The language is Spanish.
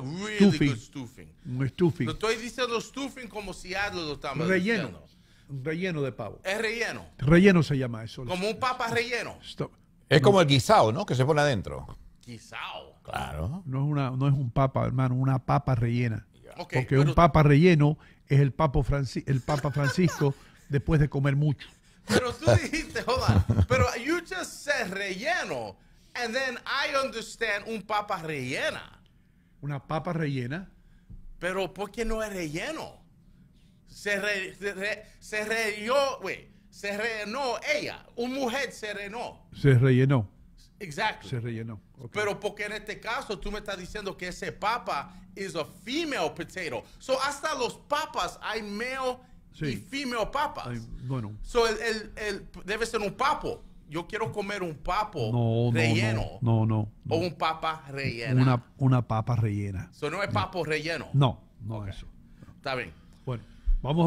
Un stuffing. estoy diciendo stuffing como si algo lo estamos Relleno. Un Relleno de pavo. Es relleno. Relleno se llama eso. Como un papa relleno. Es como el guisado, ¿no? Que se pone adentro. Guisado. Claro. No es, una, no es un papa, hermano, una papa rellena. Porque un papa relleno es el, papo el papa Francisco después de comer mucho. Pero tú dijiste, joda, pero you just said relleno, and then I understand un papa rellena una papa rellena. Pero ¿por qué no es relleno? Se, se, güey. Se rellenó ella. Una mujer se rellenó. Se rellenó. Exacto. Se rellenó. Pero porque en este caso tú me estás diciendo que ese papa es a female potato. So hasta los papas hay male y female papas. bueno. So debe ser un papo yo quiero comer un papo relleno. No, no, O un papa relleno. Una, una papa rellena. Eso no es papo relleno. No, no es eso. Está bien. Bueno, vamos a